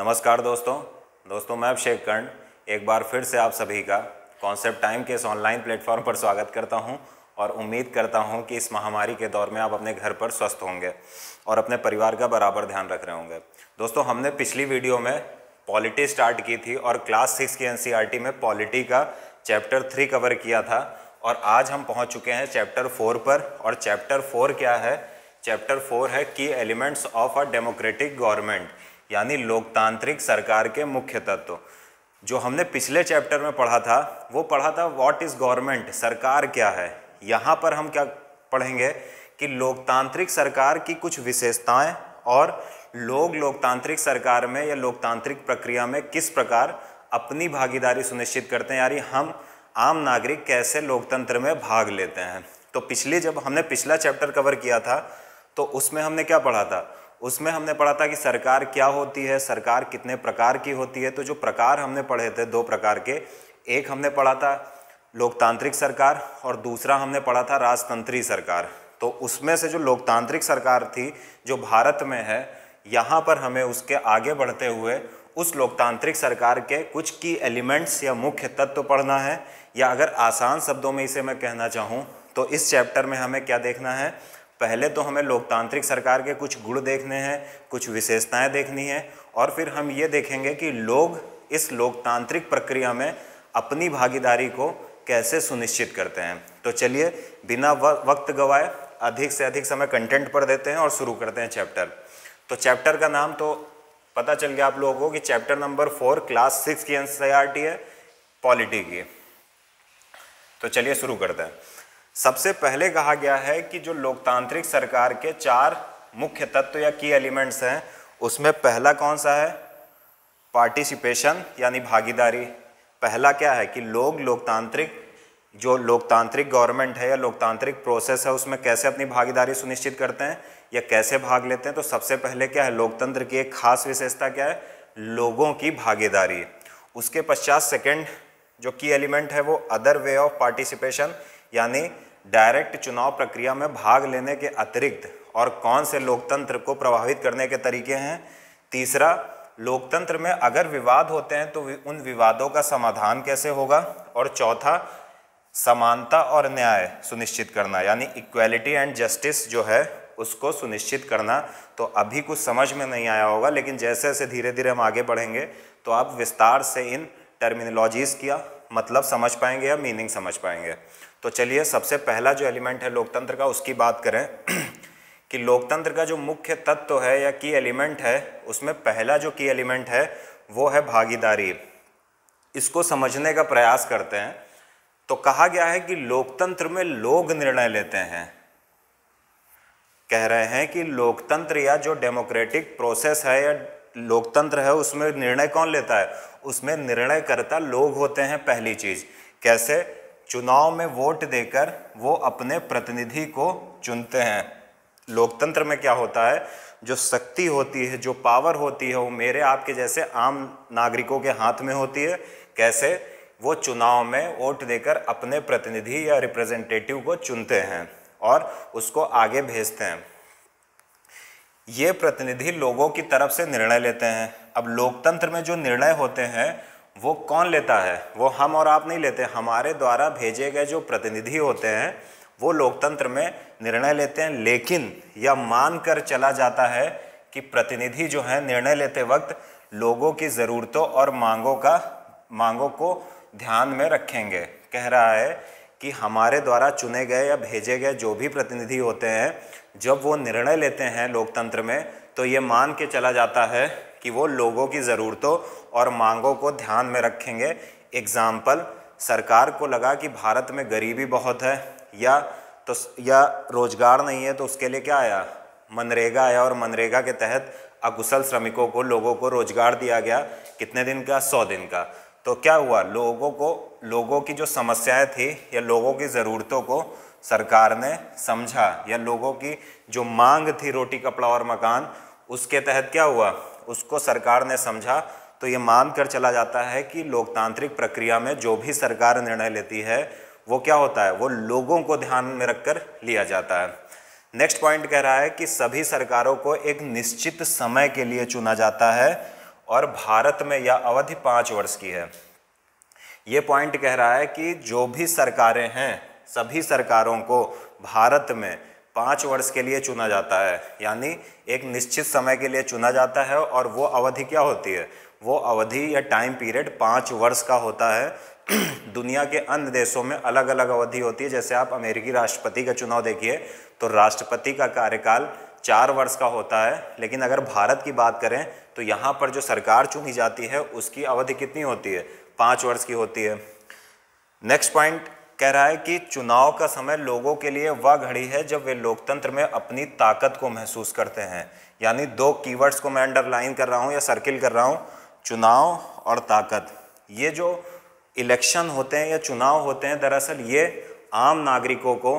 नमस्कार दोस्तों दोस्तों मैं अभिषेक कर्ण एक बार फिर से आप सभी का कॉन्सेप्ट टाइम के इस ऑनलाइन प्लेटफॉर्म पर स्वागत करता हूं और उम्मीद करता हूं कि इस महामारी के दौर में आप अपने घर पर स्वस्थ होंगे और अपने परिवार का बराबर ध्यान रख रहे होंगे दोस्तों हमने पिछली वीडियो में पॉलिटी स्टार्ट की थी और क्लास सिक्स की एन में पॉलिटी का चैप्टर थ्री कवर किया था और आज हम पहुँच चुके हैं चैप्टर फोर पर और चैप्टर फोर क्या है चैप्टर फोर है की elements of a democratic government यानी लोकतांत्रिक सरकार के मुख्य तत्व जो हमने पिछले चैप्टर में पढ़ा था वो पढ़ा था व्हाट इज़ गवर्नमेंट सरकार क्या है यहाँ पर हम क्या पढ़ेंगे कि लोकतांत्रिक सरकार की कुछ विशेषताएं और लोग लोकतांत्रिक सरकार में या लोकतांत्रिक प्रक्रिया में किस प्रकार अपनी भागीदारी सुनिश्चित करते हैं यानी हम आम नागरिक कैसे लोकतंत्र में भाग लेते हैं तो पिछले जब हमने पिछला चैप्टर कवर किया था तो उसमें हमने क्या पढ़ा था उसमें हमने पढ़ा था कि सरकार क्या होती है सरकार कितने प्रकार की होती है तो जो प्रकार हमने पढ़े थे दो प्रकार के एक हमने पढ़ा था लोकतांत्रिक सरकार और दूसरा हमने पढ़ा था राजतंत्री सरकार तो उसमें से जो लोकतांत्रिक सरकार थी जो भारत में है यहाँ पर हमें उसके आगे बढ़ते हुए उस लोकतांत्रिक सरकार के कुछ की एलिमेंट्स या मुख्य तत्व पढ़ना है या अगर आसान शब्दों में इसे मैं कहना चाहूँ तो इस चैप्टर में हमें क्या देखना है पहले तो हमें लोकतांत्रिक सरकार के कुछ गुण देखने हैं कुछ विशेषताएं देखनी है और फिर हम ये देखेंगे कि लोग इस लोकतांत्रिक प्रक्रिया में अपनी भागीदारी को कैसे सुनिश्चित करते हैं तो चलिए बिना वक्त गवाए अधिक से अधिक समय कंटेंट पर देते हैं और शुरू करते हैं चैप्टर तो चैप्टर का नाम तो पता चल गया आप लोगों को कि chapter number four class six की एन है पॉलिटी की तो चलिए शुरू करते हैं सबसे पहले कहा गया है कि जो लोकतांत्रिक सरकार के चार मुख्य तत्व या की एलिमेंट्स हैं उसमें पहला कौन सा है पार्टिसिपेशन यानी भागीदारी पहला क्या है कि लोग लोकतांत्रिक जो लोकतांत्रिक गवर्नमेंट है या लोकतांत्रिक प्रोसेस है उसमें कैसे अपनी भागीदारी सुनिश्चित करते हैं या कैसे भाग लेते हैं तो सबसे पहले क्या है लोकतंत्र की एक खास विशेषता क्या है लोगों की भागीदारी उसके पश्चात सेकेंड जो की एलिमेंट है वो अदर वे ऑफ पार्टिसिपेशन यानी डायरेक्ट चुनाव प्रक्रिया में भाग लेने के अतिरिक्त और कौन से लोकतंत्र को प्रभावित करने के तरीके हैं तीसरा लोकतंत्र में अगर विवाद होते हैं तो उन विवादों का समाधान कैसे होगा और चौथा समानता और न्याय सुनिश्चित करना यानी इक्वेलिटी एंड जस्टिस जो है उसको सुनिश्चित करना तो अभी कुछ समझ में नहीं आया होगा लेकिन जैसे जैसे धीरे धीरे हम आगे बढ़ेंगे तो आप विस्तार से इन टर्मिनोलॉजीज़ किया मतलब समझ पाएंगे या मीनिंग समझ पाएंगे तो चलिए सबसे पहला जो एलिमेंट है लोकतंत्र का उसकी बात करें कि लोकतंत्र का जो मुख्य तत्व है या की एलिमेंट है उसमें पहला जो की एलिमेंट है वो है भागीदारी इसको समझने का प्रयास करते हैं तो कहा गया है कि लोकतंत्र में लोग निर्णय लेते हैं कह रहे हैं कि लोकतंत्र या जो डेमोक्रेटिक प्रोसेस है या लोकतंत्र है उसमें निर्णय कौन लेता है उसमें निर्णय करता लोग होते हैं पहली चीज़ कैसे चुनाव में वोट देकर वो अपने प्रतिनिधि को चुनते हैं लोकतंत्र में क्या होता है जो शक्ति होती है जो पावर होती है वो मेरे आपके जैसे आम नागरिकों के हाथ में होती है कैसे वो चुनाव में वोट देकर अपने प्रतिनिधि या रिप्रेजेंटेटिव को चुनते हैं और उसको आगे भेजते हैं ये प्रतिनिधि लोगों की तरफ से निर्णय लेते हैं अब लोकतंत्र में जो निर्णय होते हैं वो कौन लेता है वो हम और आप नहीं लेते हमारे द्वारा भेजे गए जो प्रतिनिधि होते हैं वो लोकतंत्र में निर्णय लेते हैं लेकिन यह मान कर चला जाता है कि प्रतिनिधि जो है निर्णय लेते वक्त लोगों की ज़रूरतों और मांगों का मांगों को ध्यान में रखेंगे कह रहा है कि हमारे द्वारा चुने गए या भेजे गए जो भी प्रतिनिधि होते हैं जब वो निर्णय लेते हैं लोकतंत्र में तो ये मान के चला जाता है कि वो लोगों की ज़रूरतों और मांगों को ध्यान में रखेंगे एग्ज़ाम्पल सरकार को लगा कि भारत में गरीबी बहुत है या तो या रोज़गार नहीं है तो उसके लिए क्या आया मनरेगा आया और मनरेगा के तहत अकुशल श्रमिकों को लोगों को रोज़गार दिया गया कितने दिन का सौ दिन का तो क्या हुआ लोगों को लोगों की जो समस्याएं थी या लोगों की ज़रूरतों को सरकार ने समझा या लोगों की जो मांग थी रोटी कपड़ा और मकान उसके तहत क्या हुआ उसको सरकार ने समझा तो ये मान कर चला जाता है कि लोकतांत्रिक प्रक्रिया में जो भी सरकार निर्णय लेती है वो क्या होता है वो लोगों को ध्यान में रखकर लिया जाता है नेक्स्ट पॉइंट कह रहा है कि सभी सरकारों को एक निश्चित समय के लिए चुना जाता है और भारत में यह अवधि पाँच वर्ष की है ये पॉइंट कह रहा है कि जो भी सरकारें हैं सभी सरकारों को भारत में पाँच वर्ष के लिए चुना जाता है यानी एक निश्चित समय के लिए चुना जाता है और वो अवधि क्या होती है वो अवधि या टाइम पीरियड पाँच वर्ष का होता है दुनिया के अन्य देशों में अलग अलग अवधि होती है जैसे आप अमेरिकी राष्ट्रपति का चुनाव देखिए तो राष्ट्रपति का कार्यकाल चार वर्ष का होता है लेकिन अगर भारत की बात करें तो यहाँ पर जो सरकार चुनी जाती है उसकी अवधि कितनी होती है पाँच वर्ष की होती है नेक्स्ट पॉइंट कह रहा है कि चुनाव का समय लोगों के लिए वह घड़ी है जब वे लोकतंत्र में अपनी ताकत को महसूस करते हैं यानी दो कीवर्ड्स को मैं अंडरलाइन कर रहा हूँ या सर्किल कर रहा हूँ चुनाव और ताकत ये जो इलेक्शन होते हैं या चुनाव होते हैं दरअसल ये आम नागरिकों को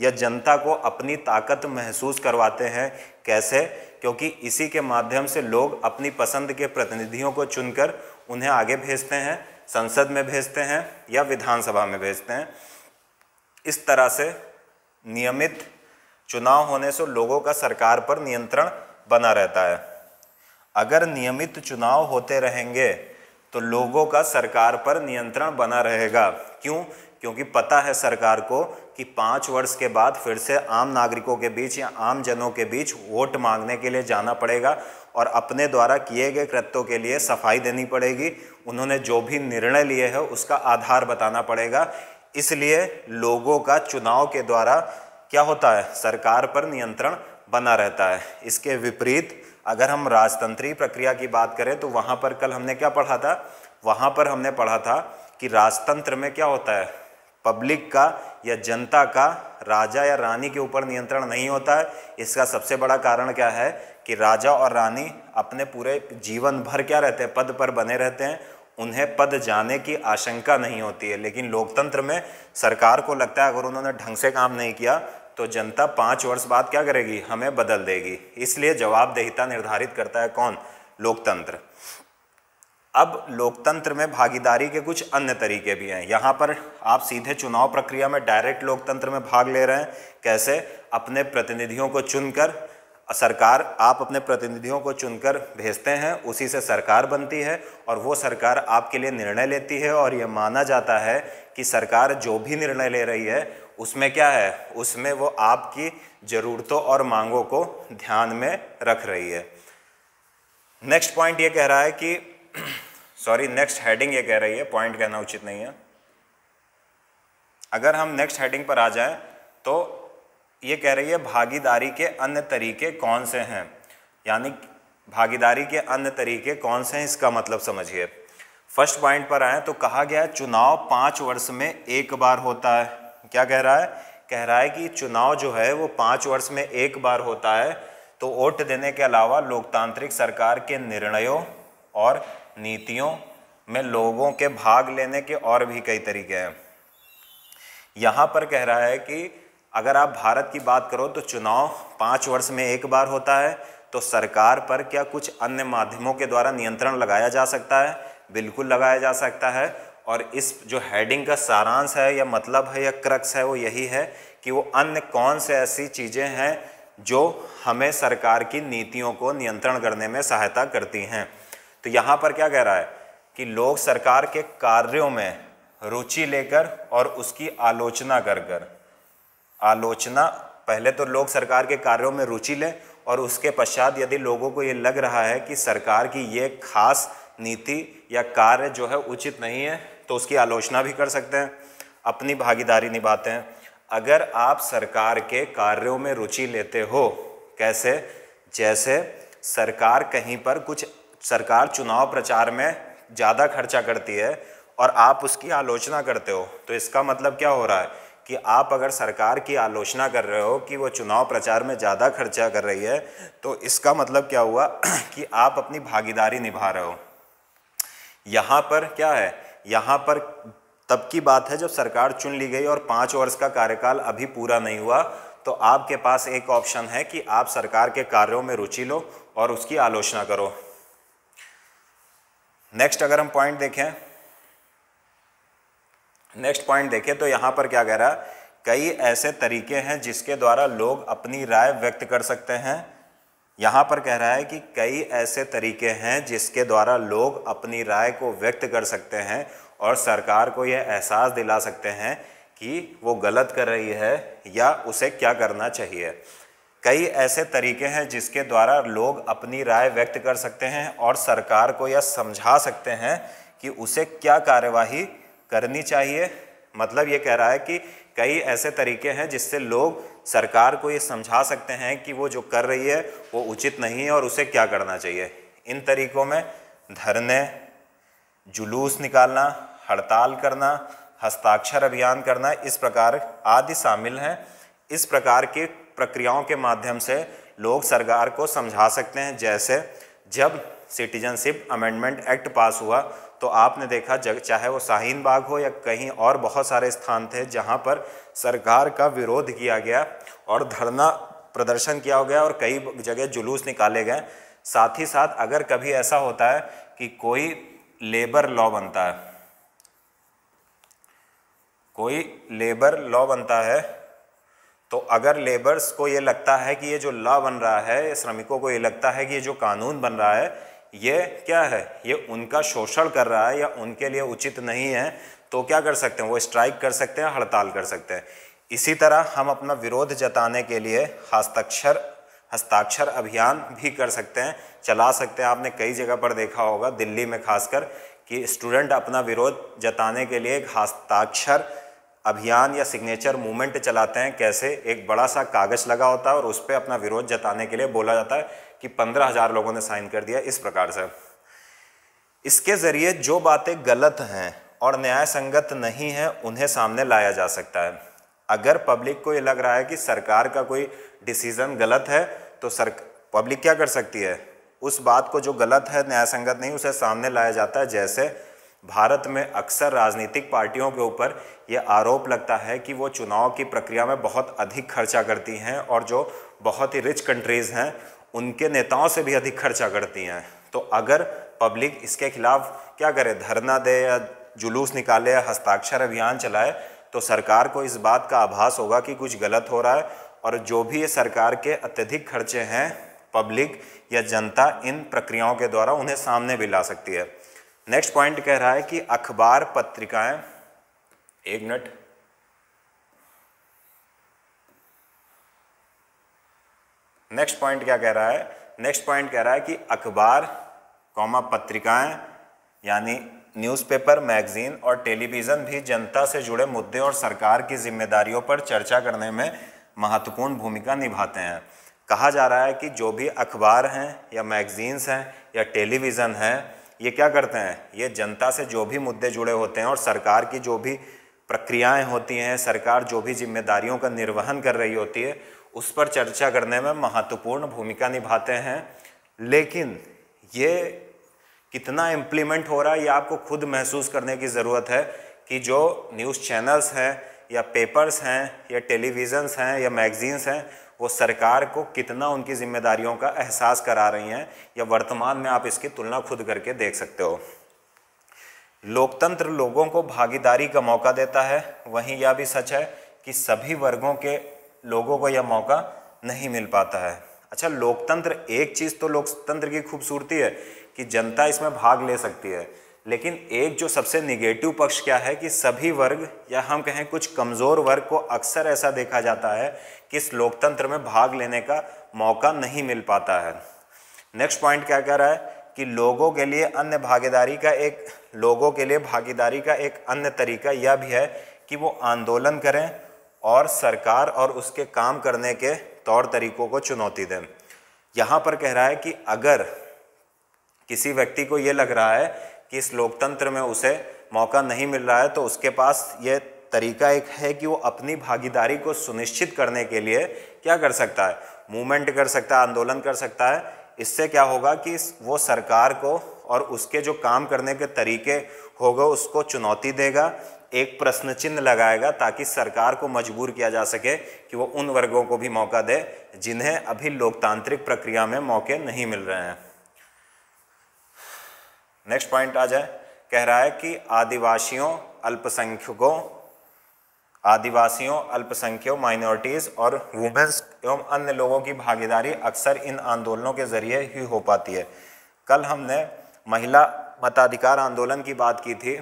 या जनता को अपनी ताकत महसूस करवाते हैं कैसे क्योंकि इसी के माध्यम से लोग अपनी पसंद के प्रतिनिधियों को चुनकर उन्हें आगे भेजते हैं संसद में भेजते हैं या विधानसभा में भेजते हैं इस तरह से नियमित चुनाव होने से लोगों का सरकार पर नियंत्रण बना रहता है अगर नियमित चुनाव होते रहेंगे तो लोगों का सरकार पर नियंत्रण बना रहेगा क्यों क्योंकि पता है सरकार को कि पाँच वर्ष के बाद फिर से आम नागरिकों के बीच या आम जनों के बीच वोट मांगने के लिए जाना पड़ेगा और अपने द्वारा किए गए कृत्यों के लिए सफाई देनी पड़ेगी उन्होंने जो भी निर्णय लिए हैं उसका आधार बताना पड़ेगा इसलिए लोगों का चुनाव के द्वारा क्या होता है सरकार पर नियंत्रण बना रहता है इसके विपरीत अगर हम राजतंत्री प्रक्रिया की बात करें तो वहाँ पर कल हमने क्या पढ़ा था वहाँ पर हमने पढ़ा था कि राजतंत्र में क्या होता है पब्लिक का या जनता का राजा या रानी के ऊपर नियंत्रण नहीं होता है इसका सबसे बड़ा कारण क्या है कि राजा और रानी अपने पूरे जीवन भर क्या रहते हैं पद पर बने रहते हैं उन्हें पद जाने की आशंका नहीं होती है लेकिन लोकतंत्र में सरकार को लगता है अगर उन्होंने ढंग से काम नहीं किया तो जनता पाँच वर्ष बाद क्या करेगी हमें बदल देगी इसलिए जवाबदेहिता निर्धारित करता है कौन लोकतंत्र अब लोकतंत्र में भागीदारी के कुछ अन्य तरीके भी हैं यहाँ पर आप सीधे चुनाव प्रक्रिया में डायरेक्ट लोकतंत्र में भाग ले रहे हैं कैसे अपने प्रतिनिधियों को चुनकर सरकार आप अपने प्रतिनिधियों को चुनकर भेजते हैं उसी से सरकार बनती है और वो सरकार आपके लिए निर्णय लेती है और ये माना जाता है कि सरकार जो भी निर्णय ले रही है उसमें क्या है उसमें वो आपकी ज़रूरतों और मांगों को ध्यान में रख रही है नेक्स्ट पॉइंट ये कह रहा है कि सॉरी नेक्स्ट हेडिंग ये कह रही है पॉइंट कहना उचित नहीं है अगर हम नेक्स्ट हेडिंग पर आ जाएं तो ये कह रही है भागीदारी के अन्य तरीके कौन से हैं यानी भागीदारी के अन्य तरीके कौन से हैं इसका मतलब समझिए फर्स्ट पॉइंट पर आए तो कहा गया है चुनाव पाँच वर्ष में एक बार होता है क्या कह रहा है कह रहा है कि चुनाव जो है वो पाँच वर्ष में एक बार होता है तो वोट देने के अलावा लोकतांत्रिक सरकार के निर्णयों और नीतियों में लोगों के भाग लेने के और भी कई तरीके हैं यहाँ पर कह रहा है कि अगर आप भारत की बात करो तो चुनाव पाँच वर्ष में एक बार होता है तो सरकार पर क्या कुछ अन्य माध्यमों के द्वारा नियंत्रण लगाया जा सकता है बिल्कुल लगाया जा सकता है और इस जो हेडिंग का सारांश है या मतलब है या क्रक्स है वो यही है कि वो अन्य कौन से ऐसी चीज़ें हैं जो हमें सरकार की नीतियों को नियंत्रण करने में सहायता करती हैं तो यहाँ पर क्या कह रहा है कि लोग सरकार के कार्यों में रुचि लेकर और उसकी आलोचना कर कर आलोचना पहले तो लोग सरकार के कार्यों में रुचि लें और उसके पश्चात यदि लोगों को ये लग रहा है कि सरकार की ये खास नीति या कार्य जो है उचित नहीं है तो उसकी आलोचना भी कर सकते हैं अपनी भागीदारी निभाते हैं अगर आप सरकार के कार्यों में रुचि लेते हो कैसे जैसे सरकार कहीं पर कुछ सरकार चुनाव प्रचार में ज़्यादा खर्चा करती है और आप उसकी आलोचना करते हो तो इसका मतलब क्या हो रहा है कि आप अगर सरकार की आलोचना कर रहे हो कि वो चुनाव प्रचार में ज़्यादा खर्चा कर रही है तो इसका मतलब क्या हुआ कि आप अपनी भागीदारी निभा रहे हो यहाँ पर क्या है यहाँ पर तब की बात है जब सरकार चुन ली गई और पाँच वर्ष का कार्यकाल अभी पूरा नहीं हुआ तो आपके पास एक ऑप्शन है कि आप सरकार के कार्यों में रुचि लो और उसकी आलोचना करो नेक्स्ट अगर हम पॉइंट देखें नेक्स्ट पॉइंट देखें तो यहाँ पर क्या कह रहा है कई ऐसे तरीके हैं जिसके द्वारा लोग अपनी राय व्यक्त कर सकते हैं यहाँ पर कह रहा है कि कई ऐसे तरीके हैं जिसके द्वारा लोग अपनी राय को व्यक्त कर सकते हैं और सरकार को यह एहसास दिला सकते हैं कि वो गलत कर रही है या उसे क्या करना चाहिए कई ऐसे तरीके हैं जिसके द्वारा लोग अपनी राय व्यक्त कर सकते हैं और सरकार को यह समझा सकते हैं कि उसे क्या कार्यवाही करनी चाहिए मतलब ये कह रहा है कि कई ऐसे तरीके हैं जिससे लोग सरकार को ये समझा सकते हैं कि वो जो कर रही है वो उचित नहीं है और उसे क्या करना चाहिए इन तरीकों में धरने जुलूस निकालना हड़ताल करना हस्ताक्षर अभियान करना इस प्रकार आदि शामिल हैं इस प्रकार के प्रक्रियाओं के माध्यम से लोग सरकार को समझा सकते हैं जैसे जब सिटीजनशिप अमेंडमेंट एक्ट पास हुआ तो आपने देखा जग चाहे वो शाहीन बाग हो या कहीं और बहुत सारे स्थान थे जहाँ पर सरकार का विरोध किया गया और धरना प्रदर्शन किया गया और कई जगह जुलूस निकाले गए साथ ही साथ अगर कभी ऐसा होता है कि कोई लेबर लॉ बनता है कोई लेबर लॉ बनता है तो अगर लेबर्स को ये लगता है कि ये जो लॉ बन रहा है श्रमिकों को ये लगता है कि ये जो कानून बन रहा है ये क्या है ये उनका शोषण कर रहा है या उनके लिए उचित नहीं है तो क्या कर सकते हैं वो स्ट्राइक कर सकते हैं हड़ताल कर सकते हैं इसी तरह हम अपना विरोध जताने के लिए हस्ताक्षर हस्ताक्षर अभियान भी कर सकते हैं चला सकते हैं आपने कई जगह पर देखा होगा दिल्ली में खासकर कि स्टूडेंट अपना विरोध जताने के लिए एक हस्ताक्षर अभियान या सिग्नेचर मूवमेंट चलाते हैं कैसे एक बड़ा सा कागज लगा होता है और उस पर अपना विरोध जताने के लिए बोला जाता है कि पंद्रह हजार लोगों ने साइन कर दिया इस प्रकार से इसके ज़रिए जो बातें गलत हैं और न्याय संगत नहीं है उन्हें सामने लाया जा सकता है अगर पब्लिक को ये लग रहा है कि सरकार का कोई डिसीज़न गलत है तो सर पब्लिक क्या कर सकती है उस बात को जो गलत है न्याय संगत नहीं उसे सामने लाया जाता है जैसे भारत में अक्सर राजनीतिक पार्टियों के ऊपर ये आरोप लगता है कि वो चुनाव की प्रक्रिया में बहुत अधिक खर्चा करती हैं और जो बहुत ही रिच कंट्रीज़ हैं उनके नेताओं से भी अधिक खर्चा करती हैं तो अगर पब्लिक इसके खिलाफ क्या करे धरना दे या जुलूस निकाले या हस्ताक्षर अभियान चलाए तो सरकार को इस बात का आभास होगा कि कुछ गलत हो रहा है और जो भी ये सरकार के अत्यधिक खर्चे हैं पब्लिक या जनता इन प्रक्रियाओं के द्वारा उन्हें सामने भी ला सकती है नेक्स्ट पॉइंट कह रहा है कि अखबार पत्रिकाएं एक मिनट नेक्स्ट पॉइंट क्या कह रहा है नेक्स्ट पॉइंट कह रहा है कि अखबार कौमा पत्रिकाएं यानी न्यूज़पेपर मैगजीन और टेलीविज़न भी जनता से जुड़े मुद्दे और सरकार की जिम्मेदारियों पर चर्चा करने में महत्वपूर्ण भूमिका निभाते हैं कहा जा रहा है कि जो भी अखबार हैं या मैगजीन्स हैं या टेलीविज़न हैं ये क्या करते हैं ये जनता से जो भी मुद्दे जुड़े होते हैं और सरकार की जो भी प्रक्रियाएं होती हैं सरकार जो भी जिम्मेदारियों का निर्वहन कर रही होती है उस पर चर्चा करने में महत्वपूर्ण भूमिका निभाते हैं लेकिन ये कितना इम्प्लीमेंट हो रहा है ये आपको खुद महसूस करने की ज़रूरत है कि जो न्यूज़ चैनल्स हैं या पेपर्स हैं या टेलीविज़न्स हैं या मैगज़ीन्स हैं वो सरकार को कितना उनकी जिम्मेदारियों का एहसास करा रही हैं या वर्तमान में आप इसकी तुलना खुद करके देख सकते हो लोकतंत्र लोगों को भागीदारी का मौका देता है वहीं यह भी सच है कि सभी वर्गों के लोगों को यह मौका नहीं मिल पाता है अच्छा लोकतंत्र एक चीज़ तो लोकतंत्र की खूबसूरती है कि जनता इसमें भाग ले सकती है लेकिन एक जो सबसे निगेटिव पक्ष क्या है कि सभी वर्ग या हम कहें कुछ कमज़ोर वर्ग को अक्सर ऐसा देखा जाता है कि इस लोकतंत्र में भाग लेने का मौका नहीं मिल पाता है नेक्स्ट पॉइंट क्या कह रहा है कि लोगों के लिए अन्य भागीदारी का एक लोगों के लिए भागीदारी का एक अन्य तरीका यह भी है कि वो आंदोलन करें और सरकार और उसके काम करने के तौर तरीकों को चुनौती दें यहाँ पर कह रहा है कि अगर किसी व्यक्ति को ये लग रहा है कि इस लोकतंत्र में उसे मौका नहीं मिल रहा है तो उसके पास ये तरीका एक है कि वो अपनी भागीदारी को सुनिश्चित करने के लिए क्या कर सकता है मूवमेंट कर सकता है आंदोलन कर सकता है इससे क्या होगा कि वो सरकार को और उसके जो काम करने के तरीके होगा उसको चुनौती देगा एक प्रश्न चिन्ह लगाएगा ताकि सरकार को मजबूर किया जा सके कि वो उन वर्गों को भी मौका दे जिन्हें अभी लोकतांत्रिक प्रक्रिया में मौके नहीं मिल रहे हैं नेक्स्ट पॉइंट आ जाए कह रहा है कि आदिवासियों अल्पसंख्यकों आदिवासियों अल्पसंख्यक माइनॉरिटीज़ और वुमेन्स एवं अन्य लोगों की भागीदारी अक्सर इन आंदोलनों के जरिए ही हो पाती है कल हमने महिला मताधिकार आंदोलन की बात की थी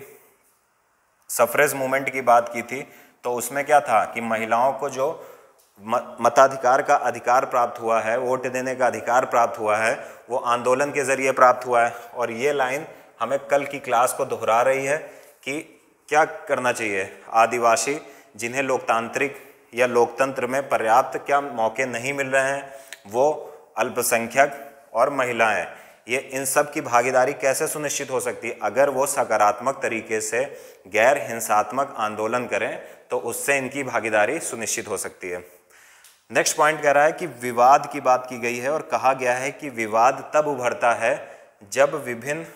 सफरेज मूवमेंट की बात की थी तो उसमें क्या था कि महिलाओं को जो मताधिकार का अधिकार प्राप्त हुआ है वोट देने का अधिकार प्राप्त हुआ है वो आंदोलन के ज़रिए प्राप्त हुआ है और ये लाइन हमें कल की क्लास को दोहरा रही है कि क्या करना चाहिए आदिवासी जिन्हें लोकतांत्रिक या लोकतंत्र में पर्याप्त क्या मौके नहीं मिल रहे हैं वो अल्पसंख्यक और महिलाएं ये इन सब की भागीदारी कैसे सुनिश्चित हो सकती है अगर वो सकारात्मक तरीके से गैर हिंसात्मक आंदोलन करें तो उससे इनकी भागीदारी सुनिश्चित हो सकती है नेक्स्ट पॉइंट कह रहा है कि विवाद की बात की गई है और कहा गया है कि विवाद तब उभरता है जब विभिन्न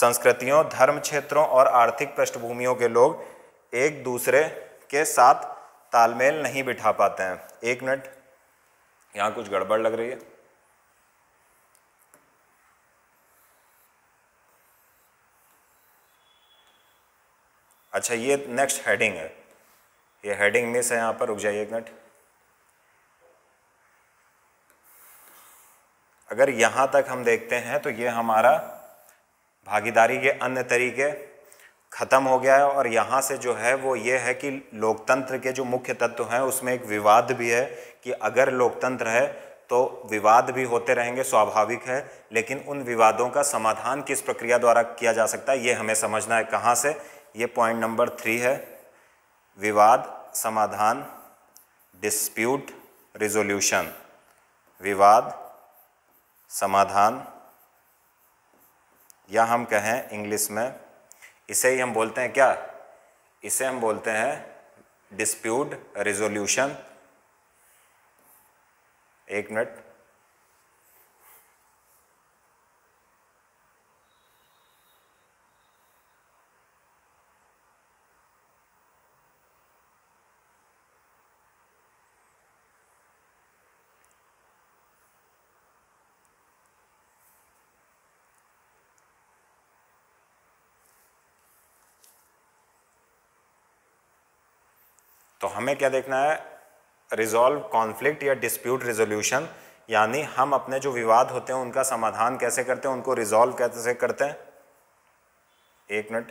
संस्कृतियों धर्म क्षेत्रों और आर्थिक पृष्ठभूमियों के लोग एक दूसरे के साथ तालमेल नहीं बिठा पाते हैं एक मिनट यहाँ कुछ गड़बड़ लग रही है अच्छा ये नेक्स्ट हेडिंग है ये हेडिंग मिस है यहाँ पर रुक जाइए एक मिनट अगर यहाँ तक हम देखते हैं तो ये हमारा भागीदारी के अन्य तरीके ख़त्म हो गया है और यहाँ से जो है वो ये है कि लोकतंत्र के जो मुख्य तत्व हैं उसमें एक विवाद भी है कि अगर लोकतंत्र है तो विवाद भी होते रहेंगे स्वाभाविक है लेकिन उन विवादों का समाधान किस प्रक्रिया द्वारा किया जा सकता है ये हमें समझना है कहाँ से ये पॉइंट नंबर थ्री है विवाद समाधान डिस्प्यूट रिजोल्यूशन विवाद समाधान या हम कहें इंग्लिश में इसे ही हम बोलते हैं क्या इसे हम बोलते हैं डिस्प्यूट रेजोल्यूशन एक मिनट तो हमें क्या देखना है रिजॉल्व कॉन्फ्लिक्ट या डिस्प्यूट रिजोल्यूशन यानी हम अपने जो विवाद होते हैं उनका समाधान कैसे करते हैं उनको रिजॉल्व कैसे करते हैं एक मिनट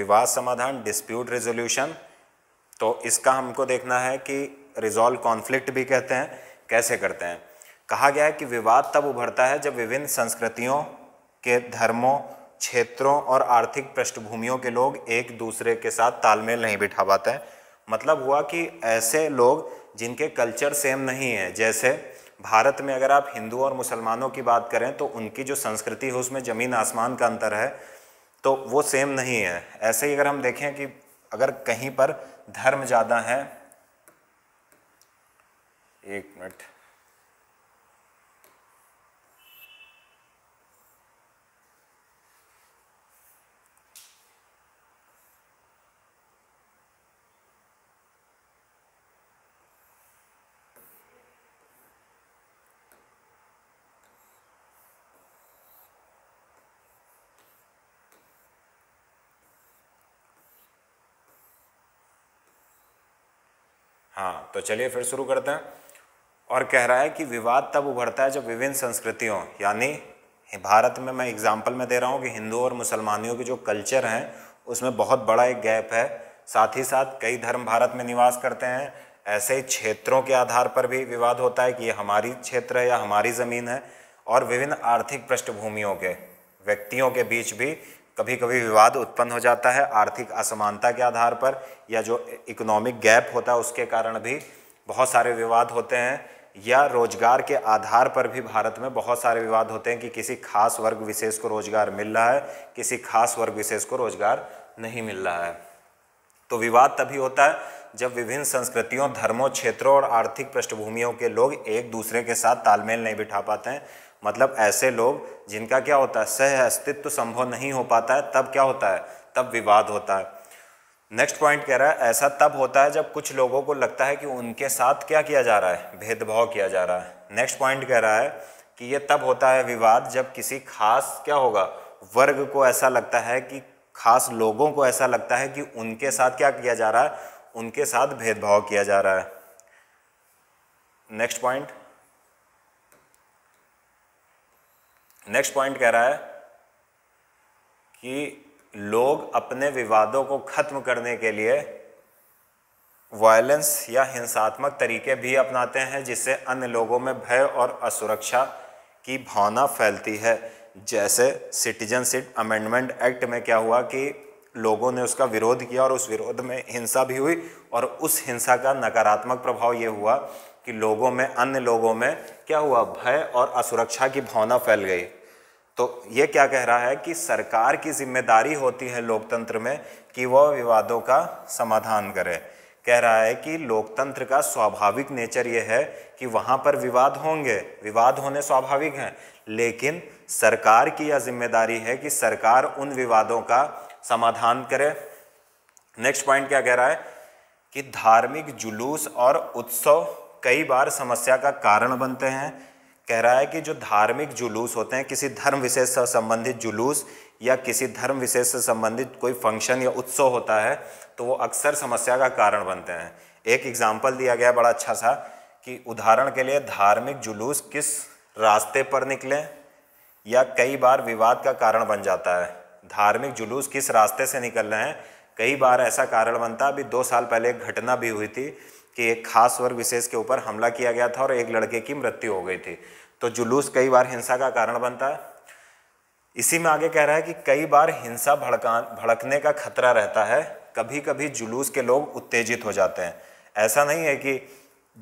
विवाद समाधान डिस्प्यूट रिजोल्यूशन तो इसका हमको देखना है कि रिजॉल्व कॉन्फ्लिक्ट भी कहते हैं कैसे करते हैं कहा गया है कि विवाद तब उभरता है जब विभिन्न संस्कृतियों के धर्मों क्षेत्रों और आर्थिक पृष्ठभूमियों के लोग एक दूसरे के साथ तालमेल नहीं बिठा पाते हैं मतलब हुआ कि ऐसे लोग जिनके कल्चर सेम नहीं है जैसे भारत में अगर आप हिंदू और मुसलमानों की बात करें तो उनकी जो संस्कृति है उसमें ज़मीन आसमान का अंतर है तो वो सेम नहीं है ऐसे ही अगर हम देखें कि अगर कहीं पर धर्म ज़्यादा है एक मिनट तो चलिए फिर शुरू करते हैं और कह रहा है कि विवाद तब उभरता है जब विभिन्न संस्कृतियों यानी भारत में मैं एग्जाम्पल में दे रहा हूँ कि हिंदू और मुसलमानियों के जो कल्चर हैं उसमें बहुत बड़ा एक गैप है साथ ही साथ कई धर्म भारत में निवास करते हैं ऐसे ही क्षेत्रों के आधार पर भी विवाद होता है कि ये हमारी क्षेत्र है या हमारी ज़मीन है और विभिन्न आर्थिक पृष्ठभूमियों के व्यक्तियों के बीच भी कभी कभी विवाद उत्पन्न हो जाता है आर्थिक असमानता के आधार पर या जो इकोनॉमिक गैप होता है उसके कारण भी बहुत सारे विवाद होते हैं या रोजगार के आधार पर भी भारत में बहुत सारे विवाद होते हैं कि किसी खास वर्ग विशेष को रोजगार मिल रहा है किसी खास वर्ग विशेष को रोजगार नहीं मिल रहा है तो विवाद तभी होता है जब विभिन्न संस्कृतियों धर्मों क्षेत्रों और आर्थिक पृष्ठभूमियों के लोग एक दूसरे के साथ तालमेल नहीं बिठा पाते हैं मतलब ऐसे लोग जिनका क्या होता है सह अस्तित्व तो संभव नहीं हो पाता है तब क्या होता है तब विवाद होता है नेक्स्ट पॉइंट कह रहा है ऐसा तब होता है जब कुछ लोगों को लगता है कि उनके साथ क्या किया जा रहा है भेदभाव किया जा रहा है नेक्स्ट पॉइंट कह रहा है कि ये तब होता है विवाद जब किसी खास क्या होगा वर्ग को ऐसा लगता है कि खास लोगों को ऐसा लगता है कि उनके साथ क्या किया जा रहा है उनके साथ भेदभाव किया जा रहा है नेक्स्ट पॉइंट नेक्स्ट पॉइंट कह रहा है कि लोग अपने विवादों को ख़त्म करने के लिए वायलेंस या हिंसात्मक तरीके भी अपनाते हैं जिससे अन्य लोगों में भय और असुरक्षा की भावना फैलती है जैसे सिटीजनशिप अमेंडमेंट एक्ट में क्या हुआ कि लोगों ने उसका विरोध किया और उस विरोध में हिंसा भी हुई और उस हिंसा का नकारात्मक प्रभाव ये हुआ कि लोगों में अन्य लोगों में क्या हुआ भय और असुरक्षा की भावना फैल गई तो ये क्या कह रहा है कि सरकार की जिम्मेदारी होती है लोकतंत्र में कि वह विवादों का समाधान करे कह रहा है कि लोकतंत्र का स्वाभाविक नेचर यह है कि वहाँ पर विवाद होंगे विवाद होने स्वाभाविक हैं लेकिन सरकार की यह जिम्मेदारी है कि सरकार उन विवादों का समाधान करे नेक्स्ट पॉइंट क्या कह रहा है कि धार्मिक जुलूस और उत्सव कई बार समस्या का कारण बनते हैं कह रहा है कि जो धार्मिक जुलूस होते हैं किसी धर्म विशेष से संबंधित जुलूस या किसी धर्म विशेष से संबंधित कोई फंक्शन या उत्सव होता है तो वो अक्सर समस्या का कारण बनते हैं एक एग्जाम्पल दिया गया बड़ा अच्छा सा कि उदाहरण के लिए धार्मिक जुलूस किस रास्ते पर निकले या कई बार विवाद का कारण बन जाता है धार्मिक जुलूस किस रास्ते से निकल रहे हैं कई बार ऐसा कारण बनता अभी दो साल पहले एक घटना भी हुई थी कि एक खास वर्ग विशेष के ऊपर हमला किया गया था और एक लड़के की मृत्यु हो गई थी तो जुलूस कई बार हिंसा का कारण बनता है इसी में आगे कह रहा है कि कई बार हिंसा भड़का भड़कने का खतरा रहता है कभी कभी जुलूस के लोग उत्तेजित हो जाते हैं ऐसा नहीं है कि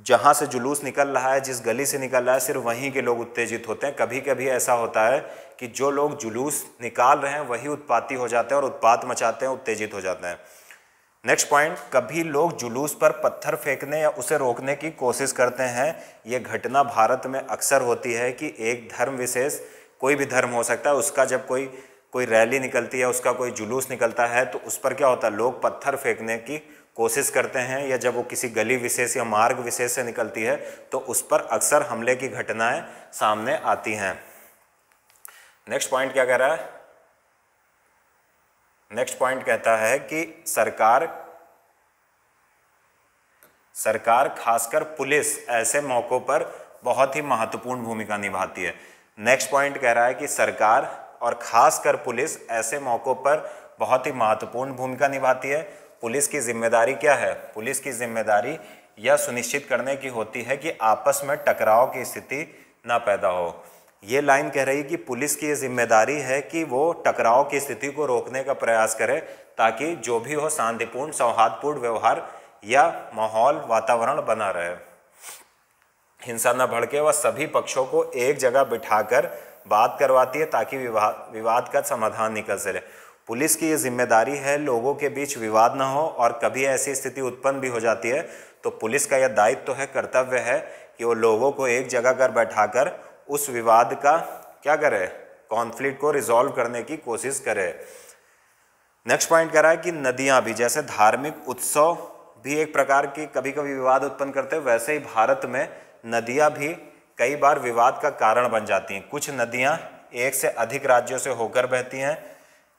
जहाँ से जुलूस निकल रहा है जिस गली से निकल रहा है सिर्फ वहीं के लोग उत्तेजित होते हैं कभी कभी ऐसा होता है कि जो लोग जुलूस निकाल रहे हैं वही उत्पाती हो जाते हैं और उत्पात मचाते हैं उत्तेजित हो जाते हैं नेक्स्ट पॉइंट कभी लोग जुलूस पर पत्थर फेंकने या उसे रोकने की कोशिश करते हैं ये घटना भारत में अक्सर होती है कि एक धर्म विशेष कोई भी धर्म हो सकता है उसका जब कोई कोई रैली निकलती है उसका कोई जुलूस निकलता है तो उस पर क्या होता है लोग पत्थर फेंकने की कोशिश करते हैं या जब वो किसी गली विशेष या मार्ग विशेष से निकलती है तो उस पर अक्सर हमले की घटनाएं सामने आती हैं नेक्स्ट पॉइंट क्या कह रहा है नेक्स्ट पॉइंट कहता है कि सरकार सरकार खासकर पुलिस ऐसे मौक़ों पर बहुत ही महत्वपूर्ण भूमिका निभाती है नेक्स्ट पॉइंट कह रहा है कि सरकार और खासकर पुलिस ऐसे मौक़ों पर बहुत ही महत्वपूर्ण भूमिका निभाती है पुलिस की जिम्मेदारी क्या है पुलिस की जिम्मेदारी यह सुनिश्चित करने की होती है कि आपस में टकराव की स्थिति ना पैदा हो ये लाइन कह रही है कि पुलिस की ये जिम्मेदारी है कि वो टकराव की स्थिति को रोकने का प्रयास करे ताकि जो भी हो शांतिपूर्ण सौहार्दपूर्ण व्यवहार या माहौल वातावरण बना रहे हिंसा न भड़के वह सभी पक्षों को एक जगह बिठाकर बात करवाती है ताकि विवाद विवाद का समाधान निकल सके पुलिस की ये जिम्मेदारी है लोगों के बीच विवाद ना हो और कभी ऐसी स्थिति उत्पन्न भी हो जाती है तो पुलिस का यह दायित्व तो है कर्तव्य है कि वो लोगों को एक जगह कर बैठाकर उस विवाद का क्या करे कॉन्फ्लिक्ट को रिजॉल्व करने की कोशिश करे नेक्स्ट पॉइंट कह रहा है कि नदियाँ भी जैसे धार्मिक उत्सव भी एक प्रकार की कभी कभी विवाद उत्पन्न करते हैं वैसे ही भारत में नदियाँ भी कई बार विवाद का कारण बन जाती हैं कुछ नदियां एक से अधिक राज्यों से होकर बहती हैं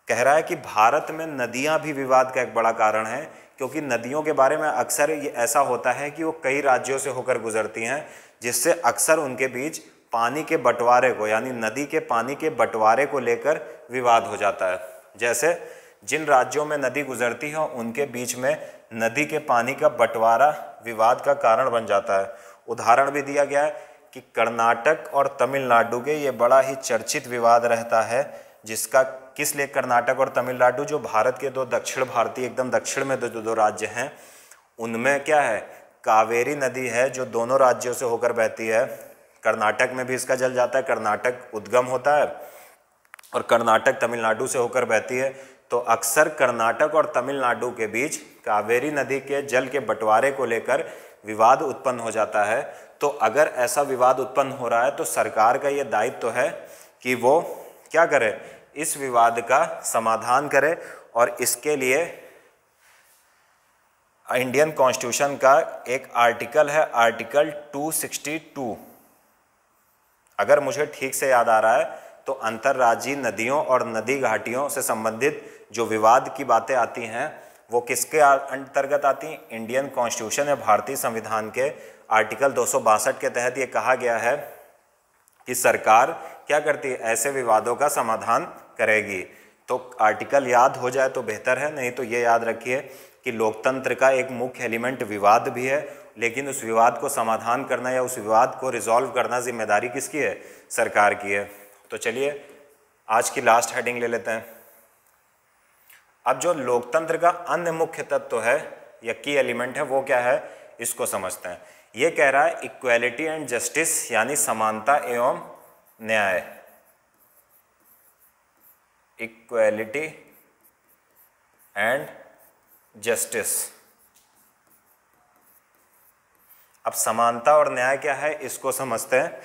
कह रहा है कि भारत में नदियाँ भी विवाद का एक बड़ा कारण है क्योंकि नदियों के बारे में अक्सर ये ऐसा होता है कि वो कई राज्यों से होकर गुजरती हैं जिससे अक्सर उनके बीच पानी के बंटवारे को यानी नदी के पानी के बंटवारे को लेकर विवाद हो जाता है जैसे जिन राज्यों में नदी गुजरती है उनके बीच में नदी के पानी का बंटवारा विवाद का कारण बन जाता है उदाहरण भी दिया गया है कि कर्नाटक और तमिलनाडु के ये बड़ा ही चर्चित विवाद रहता है जिसका किस लिए कर्नाटक और तमिलनाडु जो भारत के दो दक्षिण भारतीय एकदम दक्षिण में जो दो राज्य हैं उनमें क्या है कावेरी नदी है जो दोनों राज्यों से होकर बहती है कर्नाटक में भी इसका जल जाता है कर्नाटक उद्गम होता है और कर्नाटक तमिलनाडु से होकर बहती है तो अक्सर कर्नाटक और तमिलनाडु के बीच कावेरी नदी के जल के बंटवारे को लेकर विवाद उत्पन्न हो जाता है तो अगर ऐसा विवाद उत्पन्न हो रहा है तो सरकार का ये दायित्व तो है कि वो क्या करे इस विवाद का समाधान करे और इसके लिए इंडियन कॉन्स्टिट्यूशन का एक आर्टिकल है आर्टिकल 262 अगर मुझे ठीक से याद आ रहा है तो अंतर्राज्यीय नदियों और नदी घाटियों से संबंधित जो विवाद की बातें आती हैं वो किसके अंतर्गत आती हैं इंडियन कॉन्स्टिट्यूशन या भारतीय संविधान के आर्टिकल दो के तहत ये कहा गया है कि सरकार क्या करती है ऐसे विवादों का समाधान करेगी तो आर्टिकल याद हो जाए तो बेहतर है नहीं तो ये याद रखिए कि लोकतंत्र का एक मुख्य एलिमेंट विवाद भी है लेकिन उस विवाद को समाधान करना या उस विवाद को रिजॉल्व करना जिम्मेदारी किसकी है सरकार की है तो चलिए आज की लास्ट हेडिंग ले लेते हैं अब जो लोकतंत्र का अन्य मुख्य तत्व है या की एलिमेंट है वो क्या है इसको समझते हैं ये कह रहा है इक्वेलिटी एंड जस्टिस यानी समानता एवं न्याय इक्वेलिटी एंड जस्टिस अब समानता और न्याय क्या है इसको समझते हैं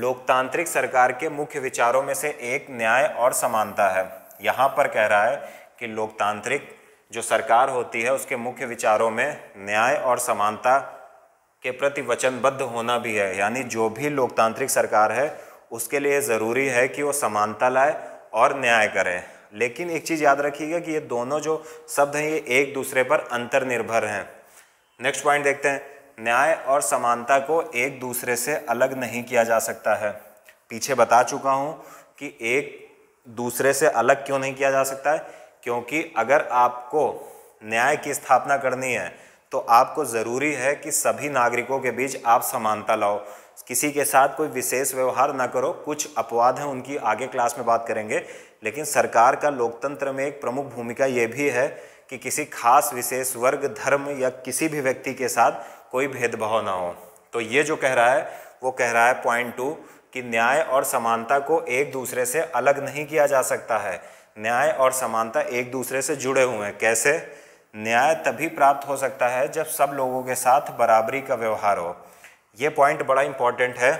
लोकतांत्रिक सरकार के मुख्य विचारों में से एक न्याय और समानता है यहाँ पर कह रहा है कि लोकतांत्रिक जो सरकार होती है उसके मुख्य विचारों में न्याय और समानता के प्रति वचनबद्ध होना भी है यानी जो भी लोकतांत्रिक सरकार है उसके लिए ज़रूरी है कि वो समानता लाए और न्याय करे लेकिन एक चीज़ याद रखिएगा कि ये दोनों जो शब्द हैं ये एक दूसरे पर अंतर्निर्भर हैं नेक्स्ट पॉइंट देखते हैं न्याय और समानता को एक दूसरे से अलग नहीं किया जा सकता है पीछे बता चुका हूँ कि एक दूसरे से अलग क्यों नहीं किया जा सकता है क्योंकि अगर आपको न्याय की स्थापना करनी है तो आपको ज़रूरी है कि सभी नागरिकों के बीच आप समानता लाओ किसी के साथ कोई विशेष व्यवहार ना करो कुछ अपवाद हैं उनकी आगे क्लास में बात करेंगे लेकिन सरकार का लोकतंत्र में एक प्रमुख भूमिका ये भी है कि किसी खास विशेष वर्ग धर्म या किसी भी व्यक्ति के साथ कोई भेदभाव ना हो तो ये जो कह रहा है वो कह रहा है पॉइंट टू कि न्याय और समानता को एक दूसरे से अलग नहीं किया जा सकता है न्याय और समानता एक दूसरे से जुड़े हुए हैं कैसे न्याय तभी प्राप्त हो सकता है जब सब लोगों के साथ बराबरी का व्यवहार हो ये पॉइंट बड़ा इंपॉर्टेंट है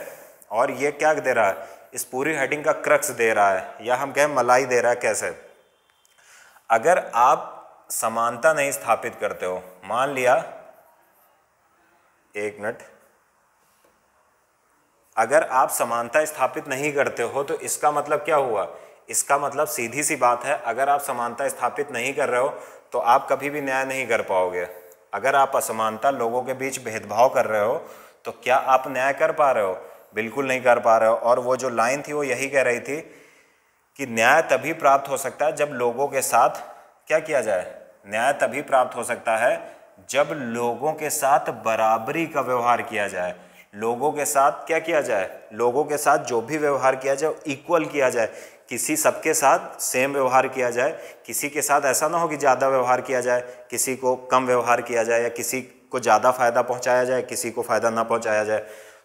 और ये क्या दे रहा है इस पूरी हेडिंग का क्रक्स दे रहा है या हम कहें मलाई दे रहा है कैसे अगर आप समानता नहीं स्थापित करते हो मान लिया एक मिनट अगर आप समानता स्थापित नहीं करते हो तो इसका मतलब क्या हुआ इसका मतलब सीधी सी बात है अगर आप समानता स्थापित नहीं कर रहे हो तो आप कभी भी न्याय नहीं कर पाओगे अगर आप असमानता लोगों के बीच भेदभाव कर रहे हो तो क्या आप न्याय कर पा रहे हो बिल्कुल नहीं कर पा रहे हो और वो जो लाइन थी वो यही कह रही थी कि न्याय तभी प्राप्त हो सकता है जब लोगों के साथ क्या किया जाए न्याय तभी प्राप्त हो सकता है जब लोगों के साथ बराबरी का व्यवहार किया जाए लोगों के साथ क्या किया जाए लोगों के साथ जो भी व्यवहार किया जाए इक्वल किया जाए किसी सबके साथ सेम व्यवहार किया जाए किसी के साथ ऐसा ना हो कि ज़्यादा व्यवहार किया जाए किसी को कम व्यवहार किया जाए या किसी को ज़्यादा फायदा पहुंचाया जाए किसी को फायदा ना पहुंचाया जाए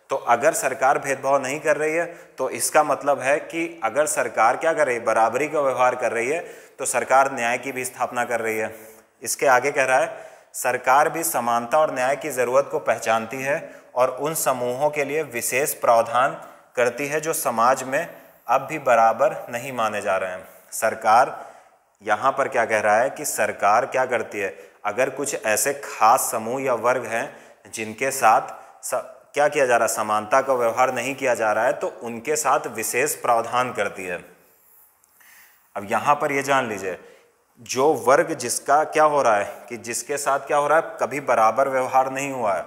तो अगर सरकार भेदभाव नहीं कर रही है तो इसका मतलब है कि अगर सरकार क्या कर रही है बराबरी का व्यवहार कर रही है तो सरकार न्याय की भी स्थापना कर रही है इसके आगे कह रहा है सरकार भी समानता और न्याय की ज़रूरत को पहचानती है और उन समूहों के लिए विशेष प्रावधान करती है जो समाज में अब भी बराबर नहीं माने जा रहे हैं सरकार यहाँ पर क्या कह रहा है कि सरकार क्या करती है अगर कुछ ऐसे खास समूह या वर्ग हैं जिनके साथ स, क्या किया जा रहा है समानता का व्यवहार नहीं किया जा रहा है तो उनके साथ विशेष प्रावधान करती है अब यहाँ पर ये जान लीजिए जो वर्ग जिसका क्या हो रहा है कि जिसके साथ क्या हो रहा है कभी बराबर व्यवहार नहीं हुआ है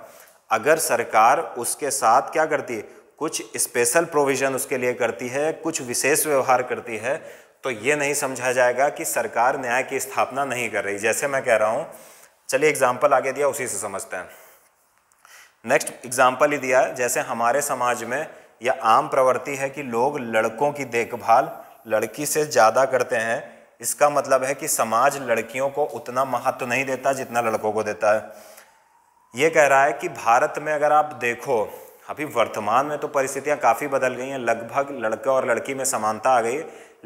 अगर सरकार उसके साथ क्या करती है कुछ स्पेशल प्रोविज़न उसके लिए करती है कुछ विशेष व्यवहार करती है तो ये नहीं समझा जाएगा कि सरकार न्याय की स्थापना नहीं कर रही जैसे मैं कह रहा हूँ चलिए एग्जाम्पल आगे दिया उसी से समझते हैं नेक्स्ट एग्जाम्पल ही दिया जैसे हमारे समाज में यह आम प्रवृत्ति है कि लोग लड़कों की देखभाल लड़की से ज़्यादा करते हैं इसका मतलब है कि समाज लड़कियों को उतना महत्व नहीं देता जितना लड़कों को देता है ये कह रहा है कि भारत में अगर आप देखो अभी वर्तमान में तो परिस्थितियाँ काफ़ी बदल गई हैं लगभग लड़के और लड़की में समानता आ गई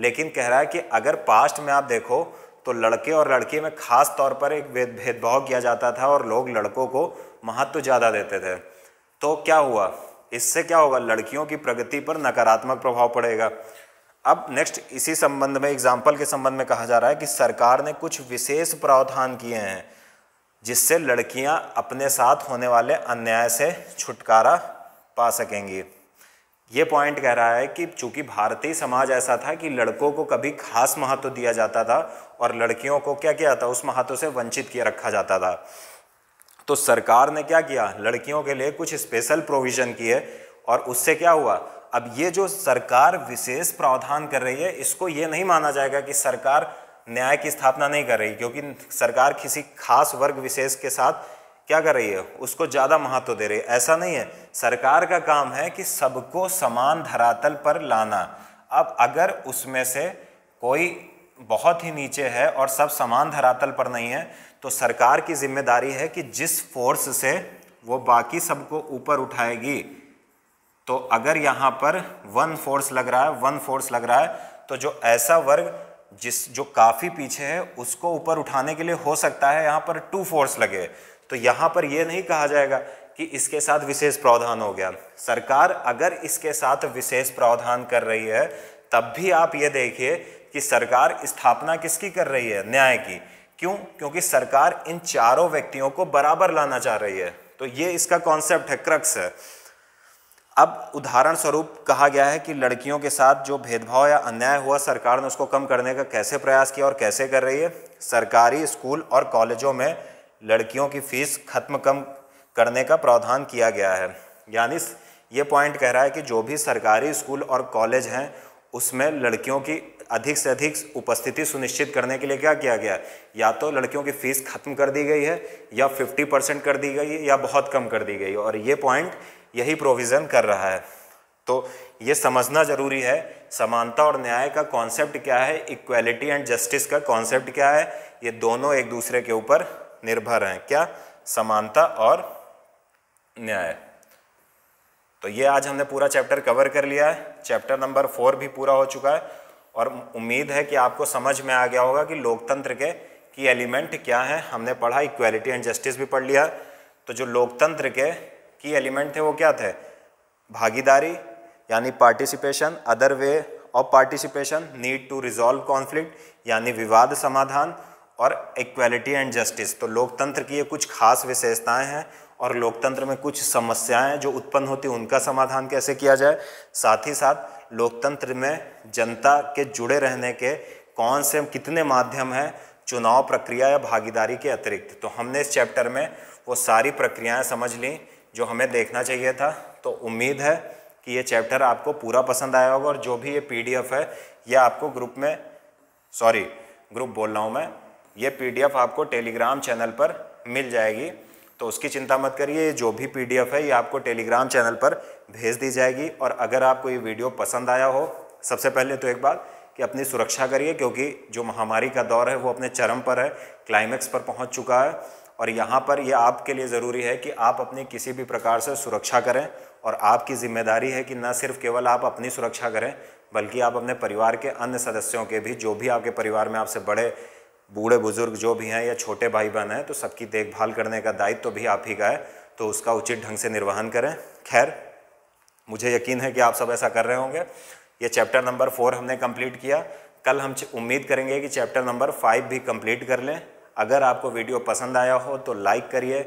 लेकिन कह रहा है कि अगर पास्ट में आप देखो तो लड़के और लड़की में खास तौर पर एक भेदभाव किया जाता था और लोग लड़कों को महत्व ज़्यादा देते थे तो क्या हुआ इससे क्या होगा लड़कियों की प्रगति पर नकारात्मक प्रभाव पड़ेगा अब नेक्स्ट इसी संबंध में एग्जाम्पल के संबंध में कहा जा रहा है कि सरकार ने कुछ विशेष प्रावधान किए हैं जिससे लड़कियां अपने साथ होने वाले अन्याय से छुटकारा पा सकेंगी ये पॉइंट कह रहा है कि चूंकि भारतीय समाज ऐसा था कि लड़कों को कभी खास महत्व दिया जाता था और लड़कियों को क्या किया था उस महत्व से वंचित किया रखा जाता था तो सरकार ने क्या किया लड़कियों के लिए कुछ स्पेशल प्रोविज़न किए और उससे क्या हुआ अब ये जो सरकार विशेष प्रावधान कर रही है इसको ये नहीं माना जाएगा कि सरकार न्याय की स्थापना नहीं कर रही क्योंकि सरकार किसी खास वर्ग विशेष के साथ क्या कर रही है उसको ज़्यादा महत्व दे रही है ऐसा नहीं है सरकार का काम है कि सबको समान धरातल पर लाना अब अगर उसमें से कोई बहुत ही नीचे है और सब समान धरातल पर नहीं है तो सरकार की जिम्मेदारी है कि जिस फोर्स से वो बाकी सबको ऊपर उठाएगी तो अगर यहाँ पर वन फोर्स लग रहा है वन फोर्स लग रहा है तो जो ऐसा वर्ग जिस जो काफ़ी पीछे है उसको ऊपर उठाने के लिए हो सकता है यहाँ पर टू फोर्स लगे तो यहाँ पर यह नहीं कहा जाएगा कि इसके साथ विशेष प्रावधान हो गया सरकार अगर इसके साथ विशेष प्रावधान कर रही है तब भी आप ये देखिए कि सरकार स्थापना किसकी कर रही है न्याय की क्यों क्योंकि सरकार इन चारों व्यक्तियों को बराबर लाना चाह रही है तो ये इसका कॉन्सेप्ट है क्रक्स है अब उदाहरण स्वरूप कहा गया है कि लड़कियों के साथ जो भेदभाव या अन्याय हुआ सरकार ने उसको कम करने का कैसे प्रयास किया और कैसे कर रही है सरकारी स्कूल और कॉलेजों में लड़कियों की फीस खत्म कम करने का प्रावधान किया गया है यानी ये पॉइंट कह रहा है कि जो भी सरकारी स्कूल और कॉलेज हैं उसमें लड़कियों की अधिक से अधिक उपस्थिति सुनिश्चित करने के लिए क्या किया गया है या तो लड़कियों की फीस खत्म कर दी गई है या 50 परसेंट कर दी गई है या बहुत कम कर दी गई है और ये पॉइंट यही प्रोविज़न कर रहा है तो ये समझना ज़रूरी है समानता और न्याय का कॉन्सेप्ट क्या है इक्वेलिटी एंड जस्टिस का कॉन्सेप्ट क्या है ये दोनों एक दूसरे के ऊपर निर्भर हैं क्या समानता और न्याय तो ये आज हमने पूरा चैप्टर कवर कर लिया है चैप्टर नंबर फोर भी पूरा हो चुका है और उम्मीद है कि आपको समझ में आ गया होगा कि लोकतंत्र के की एलिमेंट क्या हैं हमने पढ़ा इक्वेलिटी एंड जस्टिस भी पढ़ लिया तो जो लोकतंत्र के की एलिमेंट थे वो क्या थे भागीदारी यानी participation other way of participation need to resolve conflict यानी विवाद समाधान और इक्वलिटी एंड जस्टिस तो लोकतंत्र की ये कुछ खास विशेषताएं हैं और लोकतंत्र में कुछ समस्याएं जो उत्पन्न होती हैं उनका समाधान कैसे किया जाए साथ ही साथ लोकतंत्र में जनता के जुड़े रहने के कौन से कितने माध्यम हैं चुनाव प्रक्रिया या भागीदारी के अतिरिक्त तो हमने इस चैप्टर में वो सारी प्रक्रियाएं समझ लीं जो हमें देखना चाहिए था तो उम्मीद है कि ये चैप्टर आपको पूरा पसंद आया होगा और जो भी ये पीडीएफ है ये आपको ग्रुप में सॉरी ग्रुप बोल रहा हूँ मैं ये पीडीएफ आपको टेलीग्राम चैनल पर मिल जाएगी तो उसकी चिंता मत करिए जो भी पीडीएफ है ये आपको टेलीग्राम चैनल पर भेज दी जाएगी और अगर आपको ये वीडियो पसंद आया हो सबसे पहले तो एक बात कि अपनी सुरक्षा करिए क्योंकि जो महामारी का दौर है वो अपने चरम पर है क्लाइमेक्स पर पहुँच चुका है और यहाँ पर यह आपके लिए ज़रूरी है कि आप अपनी किसी भी प्रकार से सुरक्षा करें और आपकी जिम्मेदारी है कि न सिर्फ केवल आप अपनी सुरक्षा करें बल्कि आप अपने परिवार के अन्य सदस्यों के भी जो भी आपके परिवार में आपसे बड़े बूढ़े बुजुर्ग जो भी हैं या छोटे भाई बहन हैं तो सबकी देखभाल करने का दायित्व तो भी आप ही का है तो उसका उचित ढंग से निर्वहन करें खैर मुझे यकीन है कि आप सब ऐसा कर रहे होंगे ये चैप्टर नंबर फोर हमने कंप्लीट किया कल हम उम्मीद करेंगे कि चैप्टर नंबर फाइव भी कंप्लीट कर लें अगर आपको वीडियो पसंद आया हो तो लाइक करिए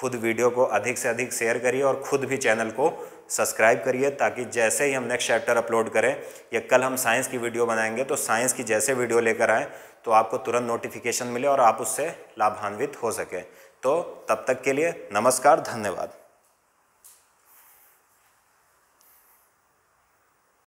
खुद वीडियो को अधिक से अधिक शेयर करिए और खुद भी चैनल को सब्सक्राइब करिए ताकि जैसे ही हम नेक्स्ट चैप्टर अपलोड करें या कल हम साइंस की वीडियो बनाएंगे तो साइंस की जैसे वीडियो लेकर आएँ तो आपको तुरंत नोटिफिकेशन मिले और आप उससे लाभान्वित हो सकें तो तब तक के लिए नमस्कार धन्यवाद